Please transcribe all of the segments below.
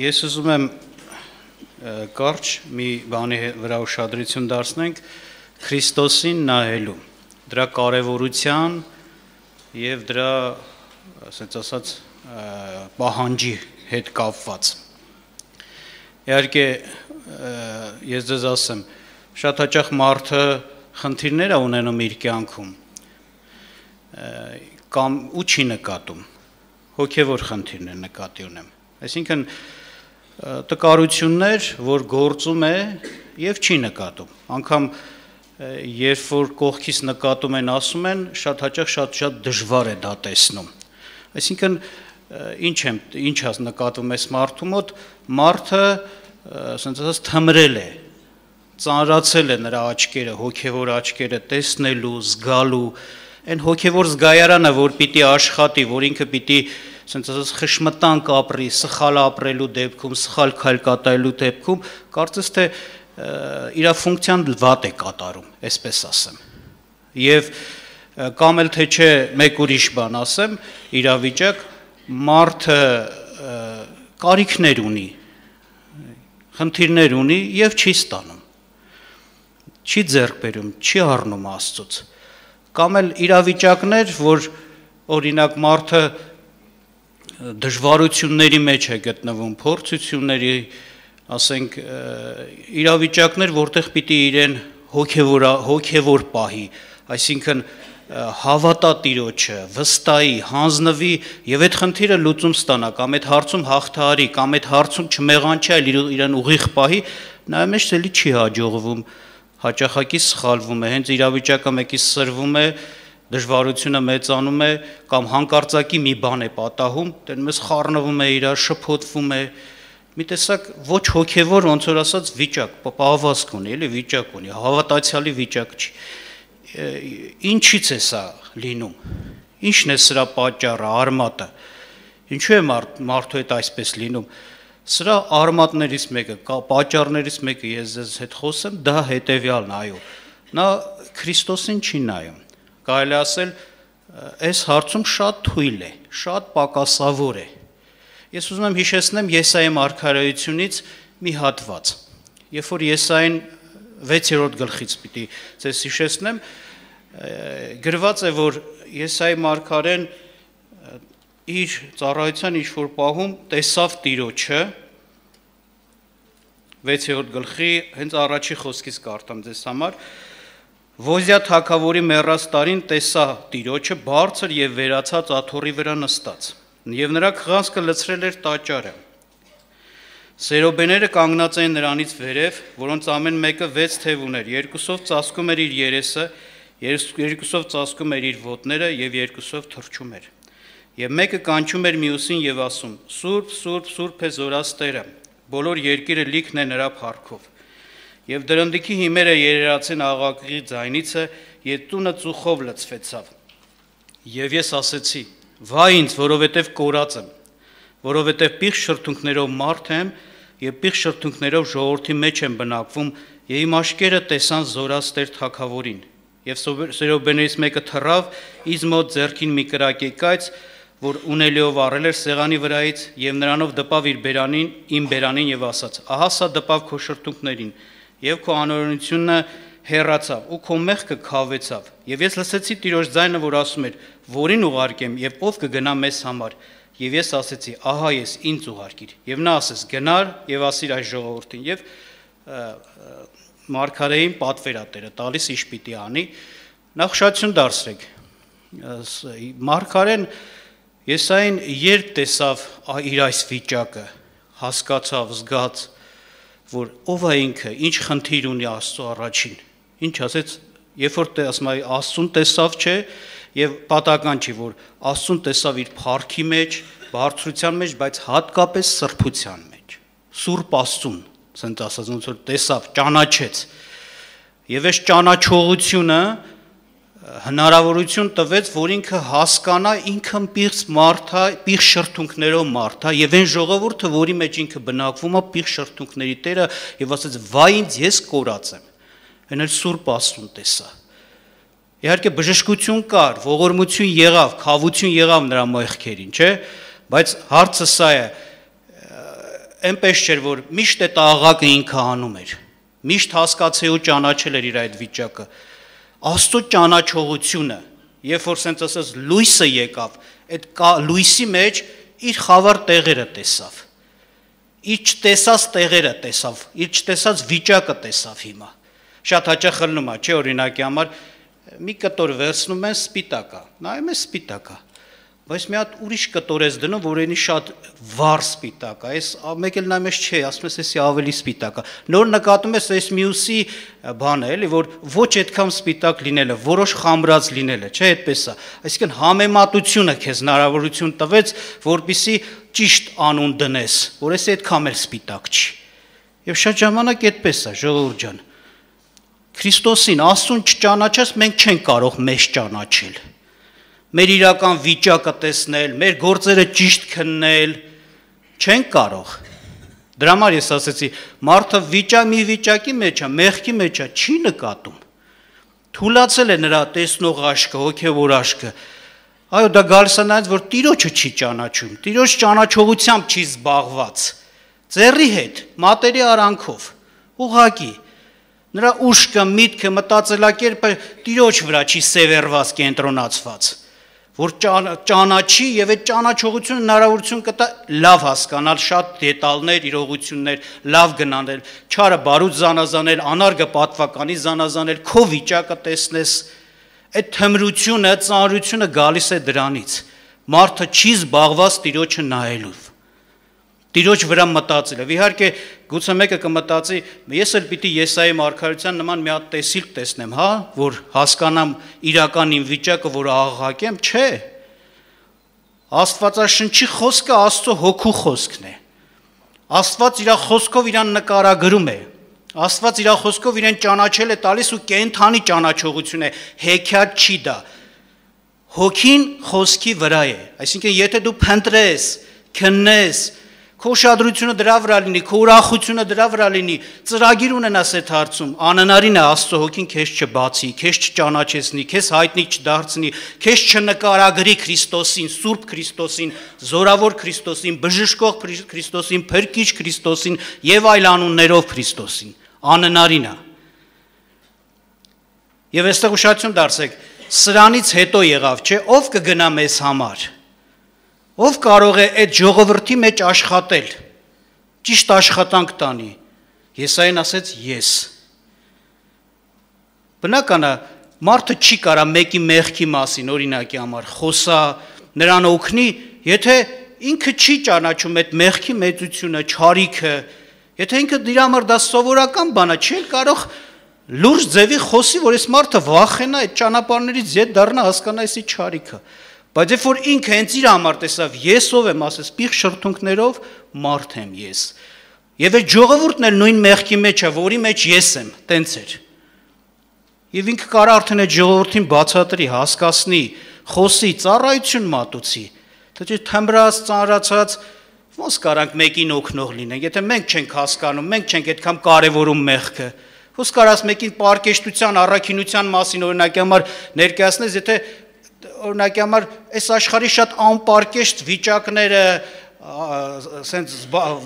Ես ուզում եմ կարճ մի բանի վրա ուշադրություն դարձնենք Քրիստոսին նայելու, դրա կարևորության եւ դրա, ասենց ասած, պահանջի հետ կապված։ Իհարկե ես ձեզ ասեմ, շատ հաճախ մարդը խնդիրներ է ունենում իր կյանքում կամ ու չի նկատում։ Հոգևոր խնդիրներ նկատի ունեմ Այսինքն տկարություններ, որ գործում է եւ չի նկատում։ Անկամ երբ որ կողքից նկատում են, ասում են, շատ հաճախ շատ-շատ դժվար է դա տեսնում։ Այսինքն ինչ եմ ինչ աս նկատվում ես մարդու մոտ, մարդը ասենց ասած թմրել է, ծանրացել է նրա աչքերը, հոգևոր աչքերը տեսնելու, զգալու, այն հոգևոր զգայարանը, որ պիտի աշխատի, որ ինքը պիտի և, ասենց ասած խշմտանք ապրի, սխալ ապրելու դեպքում, սխալ քայլ կատարելու դեպքում, կարծես թե իր ֆունկցիան վատ է կատարում, այսպես ասեմ։ Եվ կամ էլ թե չէ մեկ ուրիշ բան ասեմ, իրավիճակ մարդը կարիքներ ունի, խնդիրներ ունի եւ չի ստանում։ Չի ձեռք բերում, չի առնում Աստծոց։ Կամ էլ իրավիճակներ, որ օրինակ մարդը դժվարությունների մեջ է գտնվում, փորձությունների, ասենք իրավիճակներ, որտեղ պիտի իրեն հոգևոր հոգևոր պահի, այսինքն հավատա Տիրոջը, վստահի, հանձնվի եւ այդ խնդիրը լուծում ստանա, կամ այդ հարցում հաղթահարի, կամ այդ հարցում չմեղանչի, այլ իրեն ուղիղ պահի, նայում ես էլի չի հաջողվում, հաճախակի սխալվում է, հենց իրավիճակը մեկի սրվում է, իրավիճակ դժվարությունը մեծանում է կամ հանկարծակի մի բան է պատահում, դեռ մեզ խառնվում է իրա, շփոթվում է, մի տեսակ ոչ հոգևոր ոնց որ ասած վիճակ, պահվածք ունի, էլի վիճակ ունի, հավատացյալի վիճակ չի։ Ինչից է սա լինում։ Ինչն է սրա պատճառը, արմատը։ Ինչու է մարդ, մարդու հետ այսպես լինում։ Սրա արմատներից մեկը, պատճառներից մեկը ես ձեզ հետ խոսեմ, դա հետևյալն, այո։ Նա Քրիստոսին չի նայում կարելի ասել այս հարցում շատ թույլ է, շատ պակասավոր է։ Ես ուզում եմ հիշեցնեմ Եսայի մարգարեությունից մի հատված։ Երբ որ Եսային 6-րդ գլխից պիտի ցես հիշեցնեմ, գրված է որ Եսայի մարգարեն իր ծառայության ինչ որ պահում տեսավ Տիրոջը 6-րդ գլխի հենց առաջի խոսքից կարդամ ձեզ համար Ոզիա թակավորի մեռաստարին տեսա տիրոջը բարձր եւ վերացած աթոռի վրա նստած եւ նրա քղանսկը լցրել էր տաճարը։ Սերոբեները կանգնած էին նրանից վերև, որոնց ամեն մեկը 6 թև ուներ, երկուսով ծածկում էր իր երեսը, երկուսով ծածկում էր իր ոտները եւ երկուսով թռչում էր։ Եվ մեկը կանչում էր մյուսին եւ ասում. Սուրբ, Սուրբ, Սուրբ է զորաստերը, բոլոր երկիրը լիքն է նրա փառքով։ Եվ դրնդիքի հիմերը երերացին աղակղի ձայնիցը, երբ տունը ծուխով լծվեցավ։ Եվ ես ասեցի. «Վայ ինձ, որովհետև կորած եմ, որովհետև պիղ շրթունքներով մարդ եմ եւ պիղ շրթունքներով ժողովրդի մեջ եմ բնակվում, եւ իմ աշկերը տեսան Զորաստեր թակավորին»։ Եվ Սերոբեներից մեկը թռավ իզ մոտ зерքին մի կրակեկայց, որ ունելիով առել էր սեղանի վրայից եւ նրանով դպավ իր բերանին, իմ բերանին եւ ասաց. «Ահա սա դպավ քո շրթունքներին» եւ քո անօրենությունը հեռացավ ու քո մեղքը քավեցավ եւ ես լսեցի Տիրոջ ձայնը որ ասում էր որին ուղարկեմ եւ ով կգնա մեզ համար եւ ես ասեցի ահա ես ինձ ուղարկիր եւ նա ասես գնար եւ ասիր այս ժողովրդին եւ մարգարեին պատվերա Տերը տալիս ինչ պիտի անի նախշացություն դարձրեք մարգարեն Եսային երբ տեսավ իր այս վիճակը, հասկացավ, զգաց, որ ով է ինքը, ինչ խնդիր ունի Աստծո առաջին։ Ինչ ասեց, երբ որ դե ասում է Աստուն տեսավ, չէ, եւ պատական չի, որ Աստուն տեսավ իր փառքի մեջ, բարձրության մեջ, բայց հատկապես սրբության մեջ։ Սուրբ Աստուն, ասենց ասած, ոնց որ տեսավ, ճանաչեց։ Եվ այս ճանաչողությունը հնարավորություն տվեց, որ ինքը հասկանա ինքն պիղծ մարդ է, պիղծ շրթունքներով մարդ է եւ այն ժողովուրդը, որի մեջ ինքը բնակվում է, պիղծ շրթունքների տերը եւ ասաց՝ «Վայ ինձ ես կորած եմ»։ Այն էլ Սուրբ Աստուն տեսա։ Իհարկե բժշկություն կար, ողորմություն եղավ, խավություն եղավ նրա մեղքերին, չէ՞։ Բայց հարցը սա է, այնպես չէր, որ միշտ այդ աղակը ինքը անում էր։ Միշտ հասկացել ու ճանաչել էր իր այդ վիճակը։ Աստծո ճանաչողությունը, երբ որ սենց ասած լույսը եկավ, այդ լույսի մեջ իր խավար տեղերը տեսավ։ Իր չտեսած տեղերը տեսավ, իր չտեսած վիճակը տեսավ հիմա։ Շատ հաճախ ելնում է, չէ, օրինակի համար մի կտոր վերցնում են սպիտակա, նայում է սպիտակա բայց մի հատ ուրիշ կտորես դնում, որ այնի շատ վառ սպիտակ է։ Այս մեկ էլ նայում ես չէ, ասում ես էսի ավելի սպիտակ է։ Նոր նկատում ես այս մյուսի բանը, էլի, որ ոչ այդքան սպիտակ լինելը, որոշ խամրած լինելը, չէ, այդպես է։ Այսինքն համեմատությունը քեզ հնարավորություն տվեց, որբիսի ճիշտ անուն դնես, որ էս այդքան էլ սպիտակ չի։ Եվ շատ ժամանակ այդպես է, ժողովուրդ ջան։ Քրիստոսին, Աստուն չճանաչես, մենք չենք կարող մեզ ճանաչել։ չան մեր իրական վիճակը տեսնել, մեր գործերը ճիշտ քննել չեն կարող։ Դրա համար ես ասեցի, մարդը վիճա մի վիճակի մեջ է, մեղքի մեջ է, չի նկատում։ Թուլացել է նրա տեսնող աչքը, հոգևոր աչքը։ Այո, դա գալիս է նայած, որ Տիրոջը չի ճանաչում, Տիրոջ ճանաչողությամբ չի զբաղված։ Ձեռի հետ, մատերի արանքով, ուղակի նրա ուշքը, միտքը, մտածելակերպը Տիրոջ վրա չի սևեռված, կենտրոնացված որ ճանաչի եւ այդ ճանաչողությունը հնարավորություն կտա լավ հասկանալ շատ դետալներ, իրողություններ, լավ գնանել, չարը բարուց զանազանել, անարգը պատվականի զանազանել, քո վիճակը տեսնես։ Այդ թմրությունը, ծանրությունը գալիս է դրանից։ Մարդը չի զբաղված տիրոջը նայելով տիրոջ վրա մտածել է։ Իհարկե, գուցե մեկը կմտածի, ես էլ պիտի Եսայի մարգարության նման մի հատ տեսիլք տեսնեմ, հա, որ հասկանամ իրական իմ վիճակը, որ աղաղակեմ, չէ։ Աստվածաշնչի խոսքը Աստծո հոգու խոսքն է։ Աստված իր խոսքով իրան նկարագրում է։ Աստված իր խոսքով իրեն ճանաչել է տալիս ու կենթանի ճանաչողություն է, հեքիաթ չի դա։ Հոգին խոսքի վրա է։ Այսինքն եթե դու փնտրես, քննես, քո ուշադրությունը դրա վրա լինի, քո ուրախությունը դրա վրա լինի, ծրագիր ունենաս այդ հարցում, անհնարին է Աստծո հոգին քեզ չբացի, քեզ չճանաչեսնի, քեզ հայտնի չդարձնի, քեզ չնկարագրի Քրիստոսին, Սուրբ Քրիստոսին, զորավոր Քրիստոսին, բժշկող Քրիստոսին, փրկիչ Քրիստոսին եւ այլ անուններով Քրիստոսին։ Անհնարին է։ Եվ այստեղ ուշադրություն դարձեք, սրանից հետո եղավ, չէ՞, ով կգնա մեզ համար ով կարող է այդ ժողովրդի մեջ աշխատել, ճիշտ աշխատանք տանի։ Եսային ասեց ես։ Բնականա մարդը չի կարա մեկի մեղքի մասին օրինակի համար խոսա, նրան օգնի, եթե ինքը չի ճանաչում այդ մեղքի մեծությունը, չարիքը, եթե ինքը իր համար դա սովորական բան է, չի կարող լուրջ ձևի խոսի, որ այս մարդը վախենա այդ ճանապարհներից ետ դառնա, հասկանա էսի չարիքը։ Բայց երբ որ ինքը հենց իր համար տեսավ ես ով եմ, ասես պիղ շրթունքներով մարդ եմ ես։ Եվ այդ ժողովուրդն էլ նույն մեղքի մեջ է, որի մեջ ես եմ, տենց էր։ Եվ ինքը կարա արդեն այդ ժողովրդին բացատրի, հասկացնի, խոսի, ծառայություն մատուցի։ Թե չէ թմբրած, ծանրացած ոնց կարանք մեկին օգնող լինենք, եթե մենք չենք հասկանում, մենք չենք այդքան կարևորում մեղքը։ Ոնց կարաս մեկին պարկեշտության, առաքինության մասին օրինակի համար ներկայացնես, եթե օրինակի համար այս աշխարհի շատ անպարկեշտ վիճակները, ասենց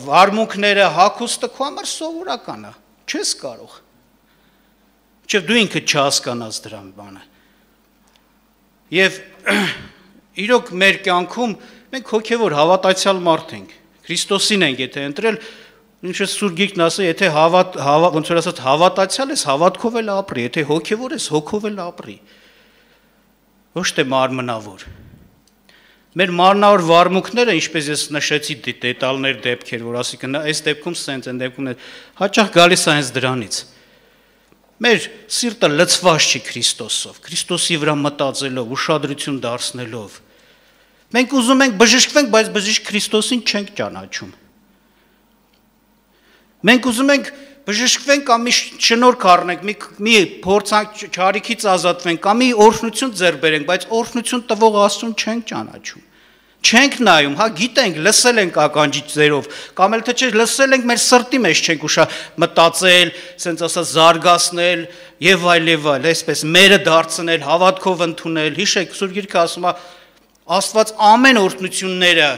վարմունքները հակոստը քո համար սովորական է, չես կարող։ Չէ դու ինքդ չհասկանաս դրան բանը։ Եվ իրոք մեր կյանքում մենք հոգևոր հավատացյալ մարդ ենք։ Քրիստոսին ենք եթե ընտրել, ինչ է Սուրբ Գիրքն ասա, եթե հավատ հավա ոնց որ ասած հավատացյալ ես, հավատքով էլ ապրի, եթե հոգևոր ես, հոգով էլ ապրի։ հավատ, հավատ, հավատ, հավատ, հավատ, հավատ, հավատ, հավատ, ոչ թե մարմնավոր։ Մեր մարմնավոր վարմունքները, ինչպես ես նշեցի, դե դետալներ դեպքեր, որ ասիկան այս դեպքում սենց, այն դեպքում հաճախ գալիս է հենց դրանից։ Մեր սիրտը լցված չի Քրիստոսով, Քրիստոսի վրա մտածելով, ուշադրություն դարձնելով։ Մենք ուզում ենք բժշկվենք, բայց բժիշկ Քրիստոսին չենք ճանաչում։ Մենք ուզում ենք բժշկվենք կամ մի շնորհք առնենք, մի մի փորձանք ճարիքից ազատվենք կամ մի օրհնություն ձեռք բերենք, բայց օրհնություն տվող Աստուն չենք ճանաչում։ Չենք նայում, հա գիտենք, լսել ենք ականջի ձերով, կամ էլ թե չէ լսել ենք, մեր սրտի մեջ չենք ուշա մտածել, ասենց ասած զարգացնել եւ այլ եւ այլ, այսպես մերը դարձնել, հավատքով ընդունել։ Հիշեք, Սուրբ Գիրքը ասում է Աստված ամեն օրհնությունները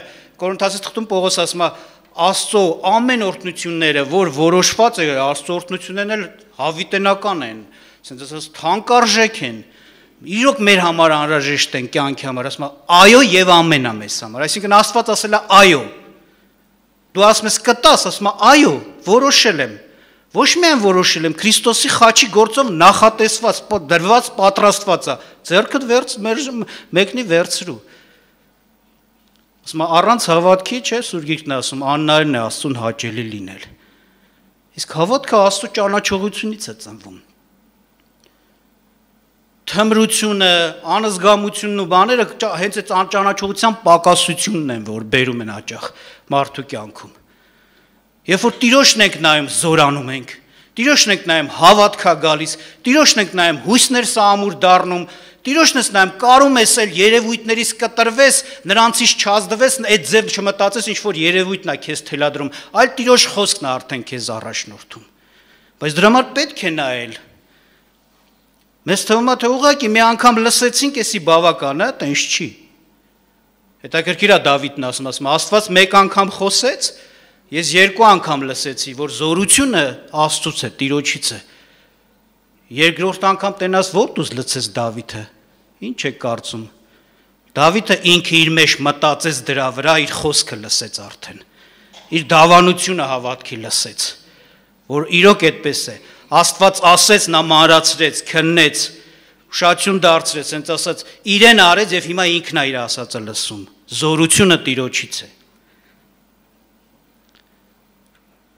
Կորինթացի թղթում Պողոս ասում է Աստծո ամեն օրտնությունները, որ որոշված է, Աստծո օրտնություններն էլ հավիտենական են, ասենց ասած թանկարժեք են։ Իրոք մեր համար անհրաժեշտ են կյանքի համար, ասում այո եւ ամենա մեզ համար։ Այսինքն Աստված ասել է այո։ Դու ասում ես կտաս, ասում ես այո, որոշել եմ։ Ոչ միայն որոշել եմ Քրիստոսի խաչի գործով նախատեսված, դրված, պատրաստված է։ Ձերքդ վերց մեր մեկնի վերցրու։ մեր, Ասում է առանց հավատքի չէ Սուրգիկն ասում աննարն է Աստուն հաճելի լինել։ Իսկ հավատքը Աստու ճանաչողությունից է ծնվում։ Թմրությունը, անզգամությունն ու բաները հենց այդ ճանաչողության պակասությունն են, որ բերում են հաճախ մարդու կյանքում։ Երբ որ Տիրոջն ենք նայում, զորանում ենք։ Տիրոջն ենք նայում, հավատքա գալիս։ Տիրոջն ենք նայում, հույսներ սամուր դառնում, Տիրոջնս նայեմ, կարում ես էլ երևույթներից կտրվես, նրանցից չազդվես, այդ ձև չմտածես, ինչ որ երևույթն է քեզ թելադրում, այլ Տիրոջ խոսքն է արդեն քեզ առաջնորդում։ Բայց դրա համար պետք է նայել։ Մեզ թվում է թե ուղղակի մի անգամ լսեցինք էսի բավականը, դա ինչ չի։ Հետաքրքիր է Դավիթն ասում, ասում Աստված մեկ անգամ խոսեց, ես երկու անգամ լսեցի, որ զորությունը Աստծուց է, Տիրոջից է երկրորդ անգամ տենաս ո՞րտուս լցես Դավիթը։ Ինչ է կարծում։ Դավիթը ինքը իր մեջ մտածեց դրա վրա, իր խոսքը լսեց արդեն։ Իր դավանությունը հավատքի լսեց, որ իրոք այդպես է։ Աստված ասեց, նա մանրացրեց, քննեց, ուշացում դարձրեց, հենց ասած իրեն արեց եւ հիմա ինքն է իր ասածը լսում։ Զորությունը Տիրոջից է։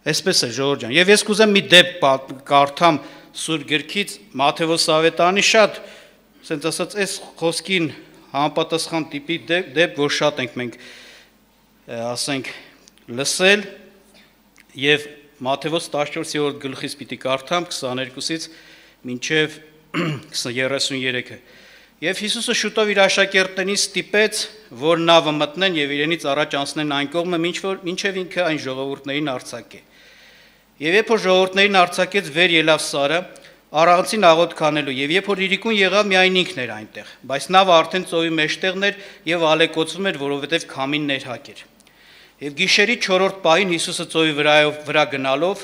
Այսպես է, Ժորժան։ Եվ ես կուզեմ մի դեպք կարդամ, կա Սուր գրքից Մաթեոս Ավետանի շատ ասենց ասած այս խոսքին համապատասխան տիպի դեպ որ շատ ենք մենք ասենք լսել եւ Մաթեոս 14-րդ գլխից պիտի կարդամ 22-ից մինչև 33-ը։ Եվ Հիսուսը շուտով իր աշակերտներին ստիպեց, որ նավը մտնեն եւ իրենից առաջ անցնեն այն կողմը, ինչ որ ինչև ինքը այն ժողովուրդներին արցակե։ Եվ երբ որ ժողովուրդներին արցակեց վեր ելավ Սարը, առանցին աղոտ քանելու, եւ երբ որ իրիկուն եղավ միայն ինքն էր այնտեղ, բայց նավը արդեն ծովի մեջտեղն էր եւ ալեկոծվում էր, որովհետեւ քամին ներհակ էր։ Եվ գիշերի 4-րդ պահին Հիսուսը ծովի վրայով վրա գնալով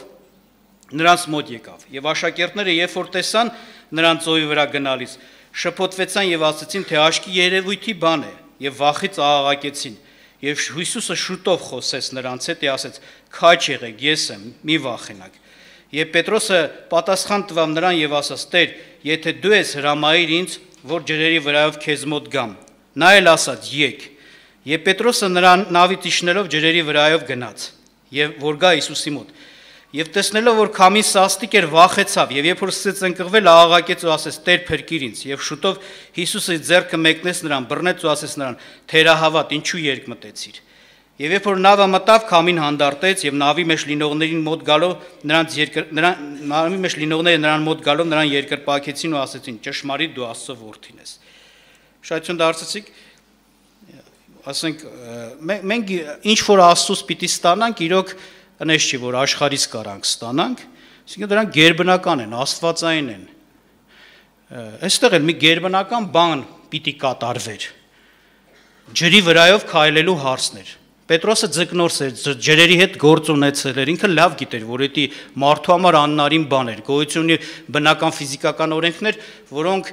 նրանց մոտ եկավ։ Եվ աշակերտները երբ որ տեսան նրան ծովի վրա գնալիս, շփոթվեցան եւ ասացին, թե աշկի երևույթի բան է, եւ վախից աղաղակեցին։ Եվ Հիսուսը շուտով խոսեց նրանց հետ, ասեց քաչ եղեք, ես եմ, մի վախենակ։ Եվ Պետրոսը պատասխան տվավ նրան եւ ասաց. «Տեր, եթե դու ես հրամայիր ինձ, որ ջրերի վրայով քեզ մոտ գամ»։ Նա էլ ասաց. «Եկ»։ Եվ Պետրոսը նրան նավից իջնելով ջրերի վրայով գնաց, եւ որ գա Հիսուսի մոտ։ Եվ տեսնելով որ քամի սաստիկ էր վախեցավ եւ երբ որ սկսեց ընկղվել աղաղակեց ու ասեց Տեր փրկիր ինձ եւ շուտով Հիսուսը ձեռքը մեկնեց նրան բռնեց ու ասեց նրան Թերահավատ ինչու երկ մտեցիր Եվ երբ որ նավը մտավ, քամին հանդարտեց եւ նավի մեջ լինողներին մոտ գալով նրանց երկր նրան նավի մեջ լինողները նրան մոտ գալով նրան երկրպակեցին ու ասեցին. «Ճշմարիտ դու Աստծո որդին ես»։ Շատյուն դարձեցիք, ասենք մենք ինչ որ Աստծոս պիտի ստանանք, իրոք այնպես չի որ աշխարհից կարանք ստանանք, այսինքն դրանք ģերբնական են, աստվածային են։ Այստեղ էլ մի ģերբնական բան պիտի կատարվեր։ Ջրի վրայով քայլելու հարցներ Պետրոսը ձկնորս էր, ջրերի հետ գործ ունեցել էր, ինքը լավ գիտեր, որ դա մարդու համար աննարին բան էր, գոյությունի բնական ֆիզիկական օրենքներ, որոնք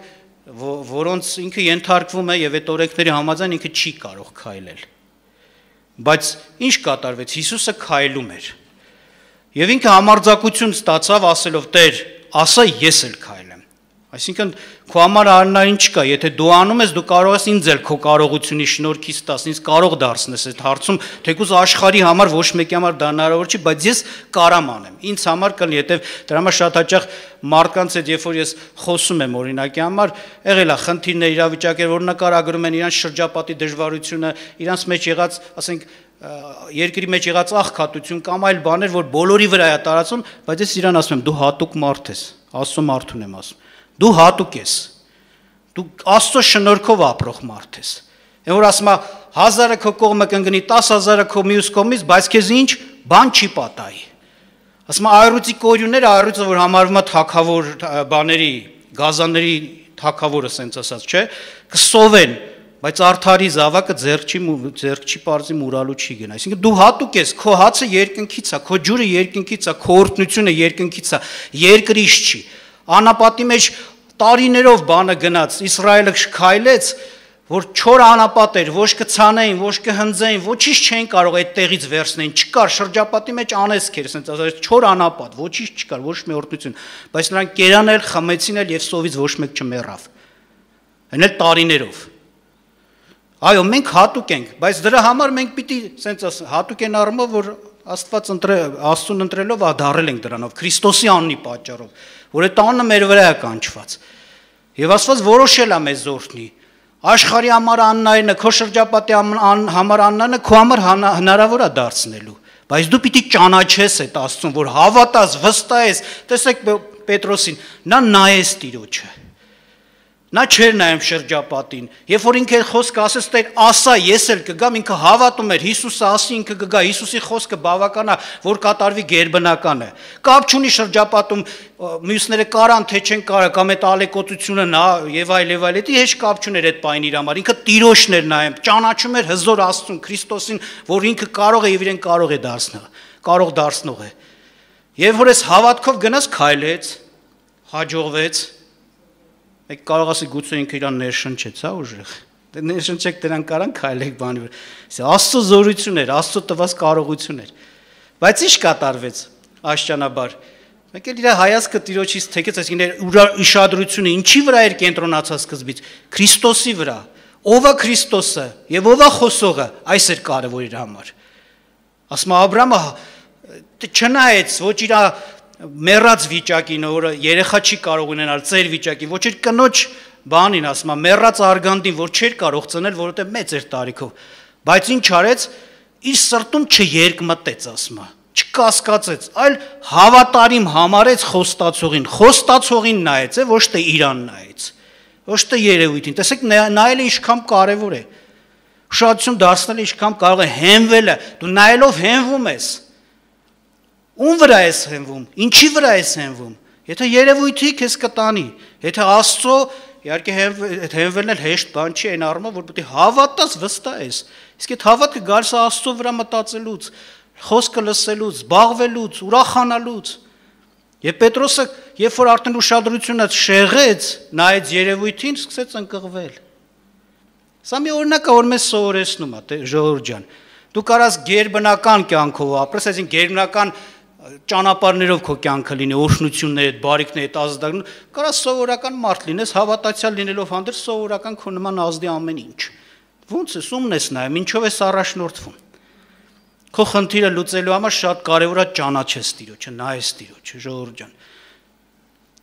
որոնց ինքը ենթարկվում է եւ այդ օրենքների համաձայն ինքը չի կարող քայլել։ Բայց ինչ կատարվեց, Հիսուսը քայլում էր։ Եվ ինքը համարձակություն ստացավ ասելով՝ «Տեր, ասա ես էլ քայլ»։ Այսինքն քո համար առնային չկա, եթե դու անում ես, դու կարող ես ինձ էլ քո կարողությունի շնորհքից տաս, ինձ կարող դարձնես այդ հարցում, թեկուզ աշխարհի համար ոչ մեկի համար դա հնարավոր չի, բայց ես կարամ անեմ։ Ինձ համար կան, եթե դրա համար շատ հաճախ մարդկանց հետ, երբ որ ես խոսում եմ օրինակի համար, եղել է խնդիրներ, իրավիճակեր, որ նկարագրում են իրանց շրջապատի դժվարությունը, իրանց մեջ եղած, ասենք, երկրի մեջ եղած աղքատություն կամ այլ բաներ, որ բոլորի վրա է տարածվում, բայց ես իրան ասում եմ, դու հատուկ մարդ ես, ասում մարդուն եմ ասում Դու հատուկ ես։ Դու Աստծո շնորհքով ապրող մարդ ես։ Այն որ ասում է 1000-ը քո կողմը կընկնի, 10000-ը քո մյուս կողմից, բայց քեզ ինչ բան չի պատահի։ Ասում է այրուցի կորյուները, այրուցը որ համարվում է թակավոր բաների, գազանների թակավորը սենց ասած, չէ՞, կսովեն, բայց արթարի զավակը ձեռք չի ձեռք չի parzi մուրալու չի գնա այսինքն դու հատուկ ես քո հացը երկնքից է քո ջուրը երկնքից է քո օրտնությունը երկնքից է երկրից չի անապատի մեջ տարիներով բանը գնաց, Իսրայելը քայլեց, որ 4 անապատ էր, ոչ կցանեին, ոչ կհնձեին, ոչինչ չէին կարող այդ տեղից վերցնեն, չկար շրջապատի մեջ անեսք էր, ասենց ասած 4 անապատ, ոչինչ չկար, ոչ մի օրդություն, բայց նրանք կերանել, խմեցին էլ եւ սովից ոչ մեկ չմեռավ։ Այն էլ տարիներով։ Այո, մենք հատուկ ենք, բայց դրա համար մենք պիտի սենց աս հատուկ են արմով, որ Աստված ընտրել, Աստուն ընտրելով ադարել ենք դրանով, Քրիստոսի աննի պատճառով որ այդ անունը մեր վրա է կանչված։ Եվ Աստված որոշել է մեզ օրհնի։ Աշխարհի համար աննայինը, քո շրջապատի համար աննայինը քո համար հնարավոր է դարձնելու։ Բայց դու պիտի ճանաչես այդ Աստծուն, որ հավատաս, վստահես։ Տեսեք Պետրոսին, նա նայես Տիրոջը։ նա Նա չէր նայում շրջապատին։ Երբ որ ինքը խոսքը ասեց, «Տեր, ասա, ես էլ կգամ», ինքը հավատում էր Հիսուսը ասի, ինքը կգա։ Հիսուսի խոսքը բավական է, որ կատարվի գերբնականը։ Կապ չունի շրջապատում մյուսները կարան թե չեն կարա, կամ այդ ալեկոծությունը նա եւ այլ եւ այլ, դա հեչ կապ չուներ այդ բանի իր համար։ Ինքը տիրոջն էր նայում, ճանաչում էր հզոր Աստծուն Քրիստոսին, որ ինքը կարող է եւ իրեն կարող է դարձնել, կարող դարձնող է։ Եվ որ ես հավատքով գնաս քայլեց, հաջողվեց Մեկ կարող ասի գուցե ինքը իրան ներշնչեց, հա, ուժեղ։ Դե ներշնչեք դրան կարան քայլեք բանի վրա։ Իսկ Աստծո զորություն էր, Աստծո տված կարողություն էր։ Բայց ի՞նչ կատարվեց աշճանաբար։ Մեկ էլ իր հայացքը Տիրոջից թեկեց, այսինքն իր ուշադրությունը ինչի վրա էր կենտրոնացած սկզբից։ Քրիստոսի վրա։ Ո՞վ է Քրիստոսը եւ ո՞վ է խոսողը, այս էր կարևոր իր համար։ Ասում է Աբրամը չնայեց ոչ իր մեռած վիճակին, որը երեխա չի կարող ունենալ ծեր վիճակի, ոչ էլ կնոջ բանին ասում եմ, մեռած արգանդին, որ չէր կարող ծնել, որովհետև մեծ էր տարիքով։ Բայց ինչ արեց, իր սրտում չերկմտեց ասում է չկասկածեց, այլ հավատարիմ համարեց խոստացողին, խոստացողին նայեց է, ոչ թե իրան նայեց, ոչ թե երևույթին, տեսեք նայելը ինչքամ կարևոր է, ուշադրություն դարձնել ինչքամ կարող է հենվելը, դու նայելով հենվում ես, Ուն վրա ես հենվում, ինչի վրա ես հենվում։ Եթե երևույթի քեզ կտանի, եթե Աստծո իհարկե հենվելն էլ հեշտ բան չի այն առումով, որ պետք է հավատաս, վստահես։ Իսկ այդ հավատքը գալիս է Աստծո վրա մտածելուց, խոսքը լսելուց, զբաղվելուց, ուրախանալուց։ Եվ Պետրոսը, երբ որ արդեն ուշադրությունը շեղեց, նայեց երևույթին, սկսեց ընկղվել։ Սա մի օրինակ է, որ մեզ սովորեցնում է, թե Ժողովուրդ ջան։ Դու կարաս գերբնական կյանքով ապրես, այսինքն գերբնական կյանք ճանապարներով քո կյանքը լինի, օշնություններ այդ բարիկներ այդ ազդակն, կարա սովորական մարդ լինես, հավատացյալ լինելով հանդերձ սովորական քո նման ազդի ամեն ինչ։ Ոնց ես ումն ես նայում, ինչով ես առաջնորդվում։ Քո խնդիրը լուծելու համար շատ կարևոր է ճանաչես Տիրոջը, նայես Տիրոջը, ժողովուրդ ջան։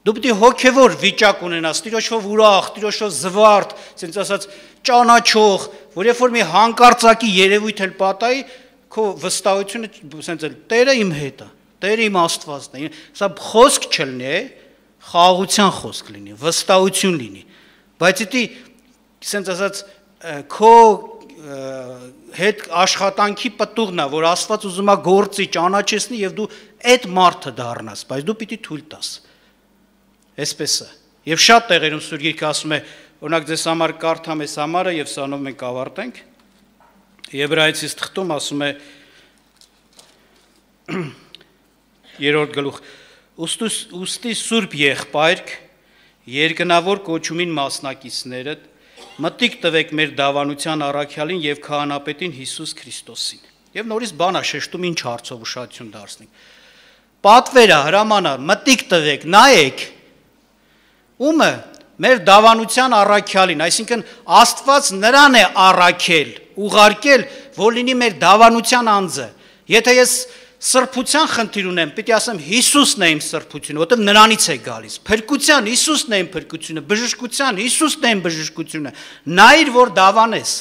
Դու պետք է հոգևոր վիճակ ունենաս, Տիրոջով ուրախ, Տիրոջով զվարթ, ասենց ասած ճանաչող, որ երբ որ մի հանկարծակի երևույթ էլ պատահի, քո վստահությունը ասենց էլ Տերը իմ հետ է։ Տեր իմ Աստվածն է։ Սա խոսք չլինի, խաղաղության խոսք լինի, վստահություն լինի։ Բայց դիտի, ասենց ասած, քո հետ աշխատանքի պատուղն է, որ Աստված ուզում է գործի ճանաչեսնի եւ դու այդ մարդը դառնաս, բայց դու պիտի թույլ տաս։ Այսպես է։ Եվ շատ տեղերում Սուրբ Գիրքը ասում է, օրինակ ձեզ համար կարդամ այս համարը եւ սանով մենք ավարտենք։ Եբրայեցի թղթում ասում է 3-րդ գլուխ ուստուս ուստի Սուրբ եղբայրք երկնավոր կոչումին մասնակիցները մտիկ տվեք մեր դավանության առաքյալին եւ քահանապետին Հիսուս Քրիստոսին եւ նորից բանա շեշտում ինչ հարցով ուշադրություն դարձնենք պատվերա հրամանա մտիկ տվեք նայեք ումը մեր դավանության առաքյալին, այսինքն Աստված նրան է առաքել, ուղարկել, որ լինի մեր դավանության անձը։ Եթե ես սրբության խնդիր ունեմ, պիտի ասեմ Հիսուսն է իմ սրբությունը, որտեղ նրանից է գալիս։ Փրկության Հիսուսն է իմ փրկությունը, բժշկության Հիսուսն է իմ բժշկությունը։ Նայիր, որ դավանես։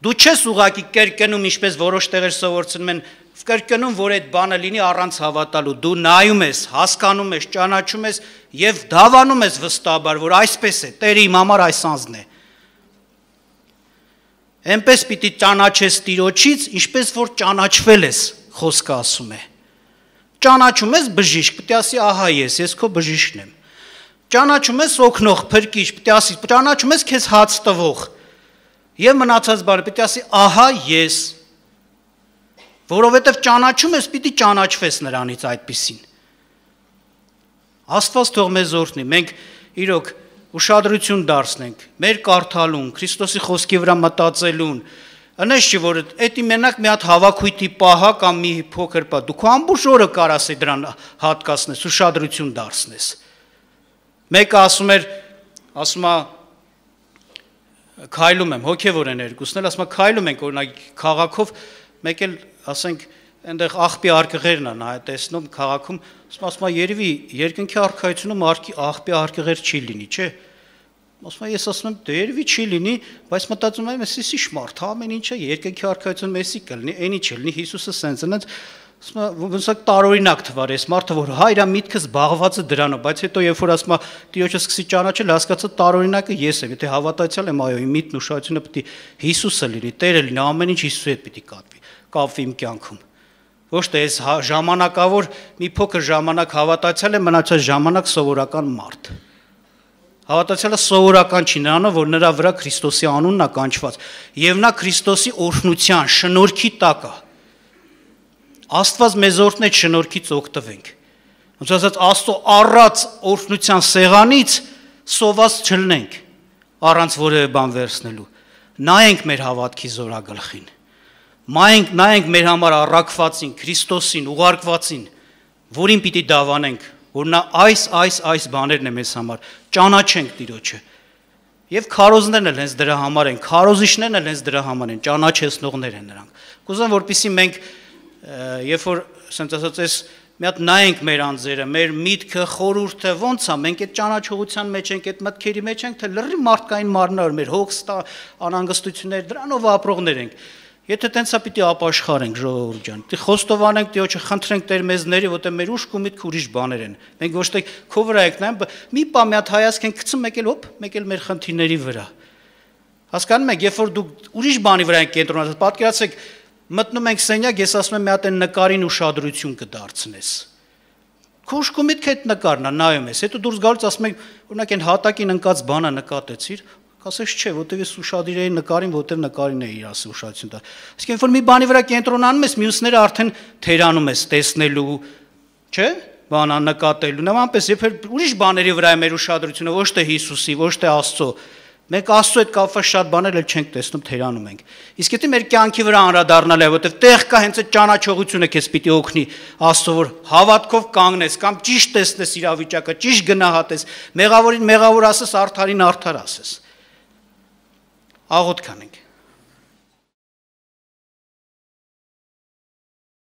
Դու չես ուղակի կերկենում, ինչպես որոշ տեղեր սովորցնում են, կերկենում, որ այդ բանը լինի առանց հավատալու։ Դու նայում ես, հասկանում ես, ճանաչում ես եւ դավանում ես վստահաբար, որ այսպես է, Տերը իմ համար այս անձն է։ Էնպես պիտի ճանաչես Տիրոջից, ինչպես որ ճանաչվել ես խոսքը ասում է։ Ճանաչում ես բժիշկ, պետք է ասի, ահա ես, ես քո բժիշկն եմ։ Ճանաչում ես օկնող, փրկիչ, պետք է ասի, ճանաչում ես քեզ հաց տվող։ Եվ մնացած բառը պետք է ասի, ահա ես։ Որովհետև ճանաչում ես, պիտի ճանաչվես նրանից այդպեսին։ Աստված թող մեզ օրհնի։ Մենք իրոք ուշադրություն դարձնենք մեր կարդալուն, Քրիստոսի խոսքի վրա մտածելուն, Անես չի որ այդ մենակ մի հատ հավաքույթի պահա կամ մի փոքր պա դու քո ամբողջ օրը կարաս է դրան հատկացնես ուշադրություն դարձնես։ Մեկը ասում էր, ասում է քայլում եմ, հոգևոր են երկուսն էլ, ասում է քայլում ենք օրինակ քաղաքով, մեկ էլ ասենք այնտեղ աղբի արկղերն են այ տեսնում քաղաքում, ասում ասում է երևի երկնքի արխայությունում աղբի արկղեր չի լինի, չէ՞ Ասում եմ, ես ասում եմ, դերվի չի լինի, բայց մտածում եմ, ես իսի շմարթ, ամեն ինչը երկնքի արքայություն մեսի կլինի, այնի չի լինի, Հիսուսը սենց ընդ ասում եմ, ոնց է տարօրինակ թվար էս մարդը, որ հա իր միտքը զբաղված է դրանով, բայց հետո երբ որ ասում է, Տիրոջը սկսի ճանաչել, հասկացա տարօրինակը ես եմ, եթե հավատացյալ եմ, այո, իմ միտն ու շահությունը պետք է Հիսուսը լինի, Տերը լինի, ամեն ինչ Հիսուսի հետ պետք է կապվի, կապվի իմ կյանքում ոչ թե այս հա-, ժամանակավոր մի փոքր ժամանակ հավատացել է մնացած ժամանակ սովորական մարդ։ Հավատացյալը սովորական չի նրանով, որ նրա վրա Քրիստոսի անունն է կանչված, եւ նա Քրիստոսի օրհնության, շնորհքի տակ է։ Աստված մեզ օրհնեց շնորհքից օգտվենք։ Ոնց ասած Աստծո առած օրհնության սեղանից սոված չլնենք առանց որևէ բան վերցնելու։ Նայենք մեր հավատքի զորագլխին։ Նայենք, նայենք մեր համար առաքվածին, Քրիստոսին, ուղարկվածին, որին պիտի դավանենք որ նա այս այս այս բաներն է մեզ համար ճանաչենք Տիրոջը Եվ քարոզներն էլ հենց դրա համար են, քարոզիչներն էլ հենց դրա համար են, ճանաչեցնողներ են նրանք։ Կուզեմ որպեսի մենք երբ որ ասենց ասած էս մի հատ նայենք մեր անձերը, մեր միտքը, խորուրդը ո՞նց է, մենք այդ ճանաչողության մեջ ենք, այդ մտքերի մեջ ենք, թե լրի մարդկային մարմնը, մեր հոգս, անհանգստություններ, դրանով ապրողներ ենք։ Եթե տենցա պիտի ապաշխարենք ժողովուրդ ջան, պիտի խոստովանենք, թե ոչը խնդրենք Տեր մեզների, որտեղ մեր ուշք ու միտք ուրիշ բաներ են։ Մենք ոչ թե քո վրա եք նայում, մի պա մի հատ հայացք ենք գցում, մեկ էլ հոպ, մեկ էլ մեր խնդիրների վրա։ Հասկանում եք, երբ որ դուք ուրիշ բանի վրա եք կենտրոնացած, պատկերացեք, մտնում ենք սենյակ, ես ասում եմ մի հատ այն նկարին ուշադրություն կդարձնես։ Քո ուշք ու միտքը այդ նկարն է, նայում ես, հետո դուրս գալուց ասում եք, օրինակ այն հատակին ընկած բանը նկատեցիր, Կասես չէ, որտեվ ես ուրشادիր էի նկարին, որտեվ նկարին էի իրաս ուրشادություն տալ։ Իսկ երբ որ մի բանի վրա կենտրոնանում ես, մյուսները արդեն թերանում ես տեսնելու, չէ՞։ Բանա նկատելու։ Նմանպես, երբ ուրիշ բաների վրա է մեր ուրشادությունը, ոչ թե Հիսուսի, ոչ թե Աստծո, Մենք Աստծո հետ կապված շատ բաներ էլ չենք տեսնում, թերանում ենք։ Իսկ եթե մեր կյանքի վրա անդրադառնալ է, որովհետև տեղ կա հենց այդ ճանաչողությունը քեզ պիտի օգնի Աստծո որ հավատքով կանգնես կամ ճիշտ տեսնես իրավիճակը, ճիշտ գնահատես, մեղավորին մեղավոր ասես, արդարին արդար ասես աղոտ կանենք